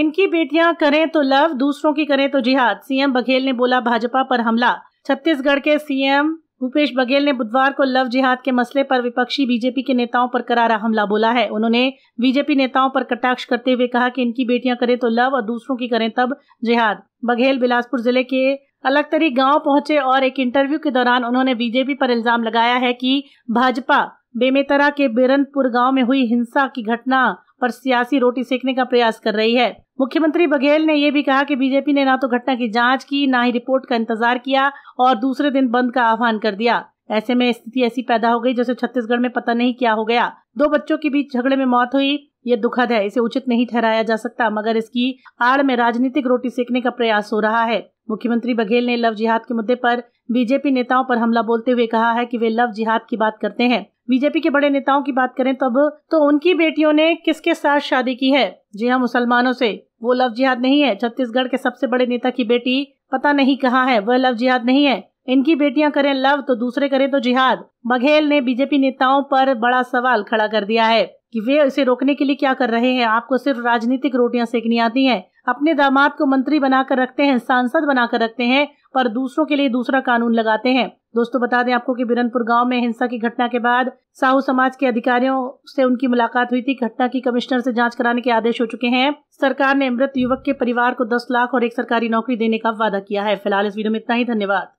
इनकी बेटियां करें तो लव दूसरों की करें तो जिहाद सीएम बघेल ने बोला भाजपा पर हमला छत्तीसगढ़ के सीएम भूपेश बघेल ने बुधवार को लव जिहाद के मसले पर विपक्षी बीजेपी के नेताओं पर करारा हमला बोला है उन्होंने बीजेपी नेताओं पर कटाक्ष करते हुए कहा कि इनकी बेटियां करें तो लव और दूसरों की करें तब जिहाद बघेल बिलासपुर जिले के अलगतरी गाँव पहुंचे और एक इंटरव्यू के दौरान उन्होंने बीजेपी पर इल्जाम लगाया है कि भाजपा बेमेतरा के बेरनपुर गांव में हुई हिंसा की घटना पर सियासी रोटी सेकने का प्रयास कर रही है मुख्यमंत्री बघेल ने यह भी कहा कि बीजेपी ने ना तो घटना की जांच की ना ही रिपोर्ट का इंतजार किया और दूसरे दिन बंद का आह्वान कर दिया ऐसे में स्थिति ऐसी पैदा हो गई जैसे छत्तीसगढ़ में पता नहीं क्या हो गया दो बच्चों के बीच झगड़े में मौत हुई ये दुखद है इसे उचित नहीं ठहराया जा सकता मगर इसकी आड़ में राजनीतिक रोटी सेकने का प्रयास हो रहा है मुख्यमंत्री बघेल ने लव जिहाद के मुद्दे पर बीजेपी नेताओं पर हमला बोलते हुए कहा है कि वे लव जिहाद की बात करते हैं बीजेपी के बड़े नेताओं की बात करें तब तो उनकी बेटियों ने किसके साथ शादी की है जी हाँ मुसलमानों से वो लव जिहाद नहीं है छत्तीसगढ़ के सबसे बड़े नेता की बेटी पता नहीं कहाँ है वह लव जिहाद नहीं है इनकी बेटियां करें लव तो दूसरे करें तो जिहाद बघेल ने बीजेपी नेताओं पर बड़ा सवाल खड़ा कर दिया है कि वे इसे रोकने के लिए क्या कर रहे हैं आपको सिर्फ राजनीतिक रोटियां सेकनी आती हैं अपने दामाद को मंत्री बनाकर रखते हैं सांसद बनाकर रखते हैं पर दूसरों के लिए दूसरा कानून लगाते हैं दोस्तों बता दें आपको कि बिरनपुर गांव में हिंसा की घटना के बाद साहू समाज के अधिकारियों से उनकी मुलाकात हुई थी घटना की कमिश्नर से जांच कराने के आदेश हो चुके हैं सरकार ने मृत युवक के परिवार को 10 लाख और एक सरकारी नौकरी देने का वादा किया है फिलहाल इस वीडियो में इतना ही धन्यवाद